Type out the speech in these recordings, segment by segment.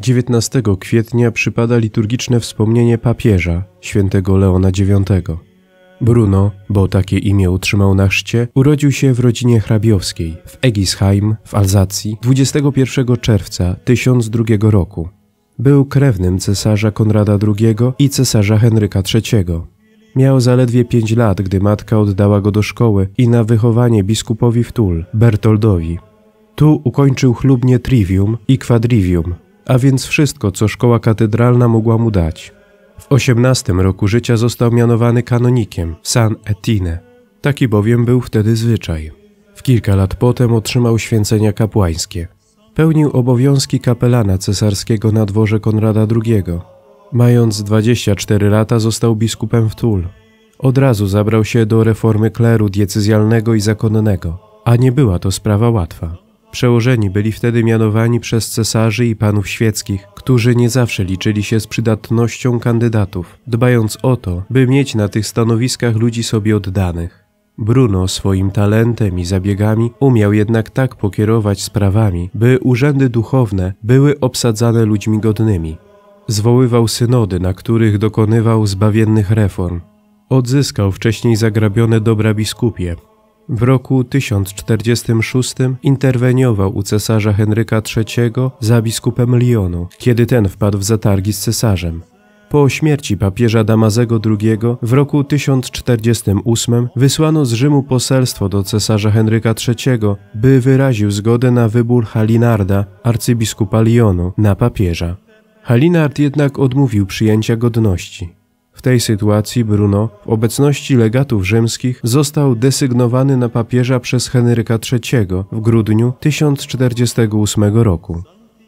19 kwietnia przypada liturgiczne wspomnienie papieża, świętego Leona IX. Bruno, bo takie imię utrzymał na chrzcie, urodził się w rodzinie hrabiowskiej w Egisheim w Alzacji 21 czerwca 1002 roku. Był krewnym cesarza Konrada II i cesarza Henryka III. Miał zaledwie pięć lat, gdy matka oddała go do szkoły i na wychowanie biskupowi w Tul, Bertoldowi. Tu ukończył chlubnie trivium i quadrivium, a więc wszystko, co szkoła katedralna mogła mu dać. W osiemnastym roku życia został mianowany kanonikiem San Etienne. Taki bowiem był wtedy zwyczaj. W kilka lat potem otrzymał święcenia kapłańskie. Pełnił obowiązki kapelana cesarskiego na dworze Konrada II, Mając 24 lata został biskupem w Tul. Od razu zabrał się do reformy kleru diecezjalnego i zakonnego, a nie była to sprawa łatwa. Przełożeni byli wtedy mianowani przez cesarzy i panów świeckich, którzy nie zawsze liczyli się z przydatnością kandydatów, dbając o to, by mieć na tych stanowiskach ludzi sobie oddanych. Bruno swoim talentem i zabiegami umiał jednak tak pokierować sprawami, by urzędy duchowne były obsadzane ludźmi godnymi, Zwoływał synody, na których dokonywał zbawiennych reform. Odzyskał wcześniej zagrabione dobra biskupie. W roku 1046 interweniował u cesarza Henryka III za biskupem Lyonu, kiedy ten wpadł w zatargi z cesarzem. Po śmierci papieża Damazego II w roku 1048 wysłano z Rzymu poselstwo do cesarza Henryka III, by wyraził zgodę na wybór Halinarda, arcybiskupa Lyonu, na papieża. Halinard jednak odmówił przyjęcia godności. W tej sytuacji Bruno, w obecności legatów rzymskich, został desygnowany na papieża przez Henryka III w grudniu 1048 roku.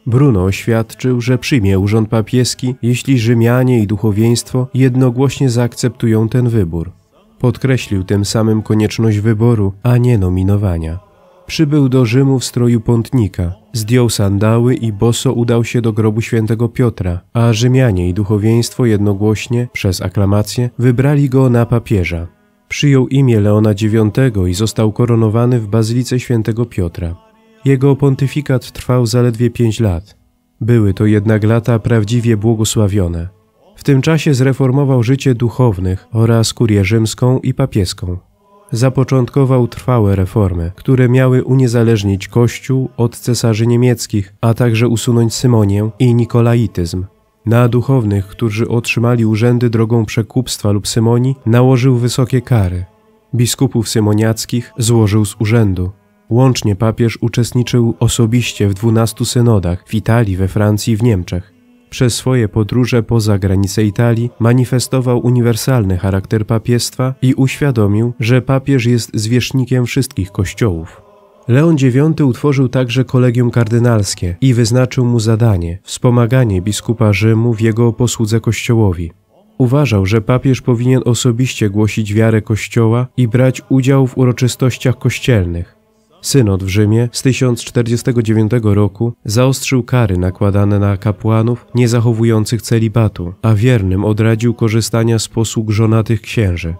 Bruno oświadczył, że przyjmie urząd papieski, jeśli Rzymianie i duchowieństwo jednogłośnie zaakceptują ten wybór. Podkreślił tym samym konieczność wyboru, a nie nominowania przybył do Rzymu w stroju pątnika. Zdjął sandały i boso udał się do grobu świętego Piotra, a Rzymianie i duchowieństwo jednogłośnie, przez aklamację, wybrali go na papieża. Przyjął imię Leona IX i został koronowany w bazylice świętego Piotra. Jego pontyfikat trwał zaledwie pięć lat. Były to jednak lata prawdziwie błogosławione. W tym czasie zreformował życie duchownych oraz kurię rzymską i papieską zapoczątkował trwałe reformy, które miały uniezależnić Kościół od cesarzy niemieckich, a także usunąć Symonię i Nikolaityzm. Na duchownych, którzy otrzymali urzędy drogą przekupstwa lub symonii, nałożył wysokie kary. Biskupów symoniackich złożył z urzędu. Łącznie papież uczestniczył osobiście w dwunastu synodach w Italii, we Francji i w Niemczech. Przez swoje podróże poza granice Italii manifestował uniwersalny charakter papiestwa i uświadomił, że papież jest zwierzchnikiem wszystkich kościołów. Leon IX utworzył także kolegium kardynalskie i wyznaczył mu zadanie wspomaganie biskupa Rzymu w jego posłudze kościołowi. Uważał, że papież powinien osobiście głosić wiarę kościoła i brać udział w uroczystościach kościelnych, Synod w Rzymie z 1049 roku zaostrzył kary nakładane na kapłanów nie zachowujących celibatu, a wiernym odradził korzystania z posług żonatych księży.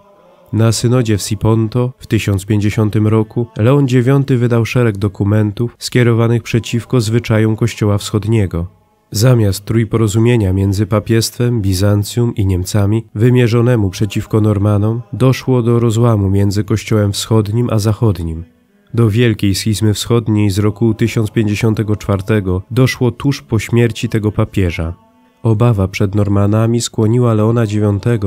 Na synodzie w Siponto w 1050 roku Leon IX wydał szereg dokumentów skierowanych przeciwko zwyczajom Kościoła Wschodniego. Zamiast trójporozumienia między papiestwem, Bizancjum i Niemcami, wymierzonemu przeciwko Normanom, doszło do rozłamu między Kościołem Wschodnim a Zachodnim. Do wielkiej schizmy wschodniej z roku 1054 doszło tuż po śmierci tego papieża. Obawa przed Normanami skłoniła Leona IX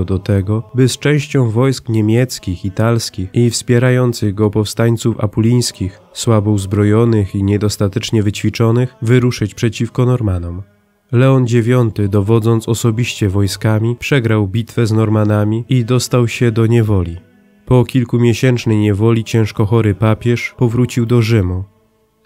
do tego, by z częścią wojsk niemieckich, italskich i wspierających go powstańców apulińskich, słabo uzbrojonych i niedostatecznie wyćwiczonych, wyruszyć przeciwko Normanom. Leon IX, dowodząc osobiście wojskami, przegrał bitwę z Normanami i dostał się do niewoli. Po kilkumiesięcznej niewoli ciężko chory papież powrócił do Rzymu.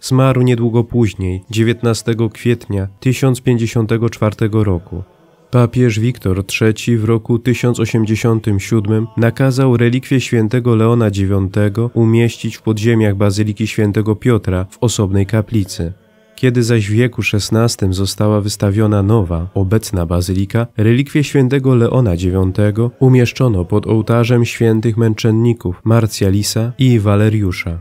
Zmarł niedługo później, 19 kwietnia 1054 roku. Papież Wiktor III w roku 1087 nakazał relikwie świętego Leona IX umieścić w podziemiach Bazyliki Świętego Piotra w osobnej kaplicy. Kiedy zaś w wieku XVI została wystawiona nowa, obecna bazylika, relikwie świętego Leona IX umieszczono pod ołtarzem świętych męczenników Marcjalisa i Waleriusza.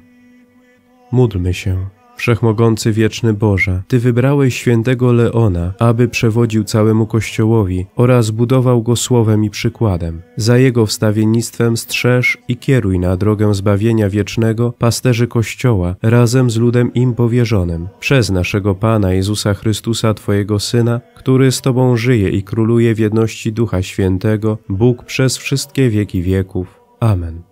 Módlmy się. Wszechmogący wieczny Boże, Ty wybrałeś świętego Leona, aby przewodził całemu Kościołowi oraz budował go słowem i przykładem. Za jego wstawiennictwem strzeż i kieruj na drogę zbawienia wiecznego pasterzy Kościoła razem z ludem im powierzonym. Przez naszego Pana Jezusa Chrystusa, Twojego Syna, który z Tobą żyje i króluje w jedności Ducha Świętego, Bóg przez wszystkie wieki wieków. Amen.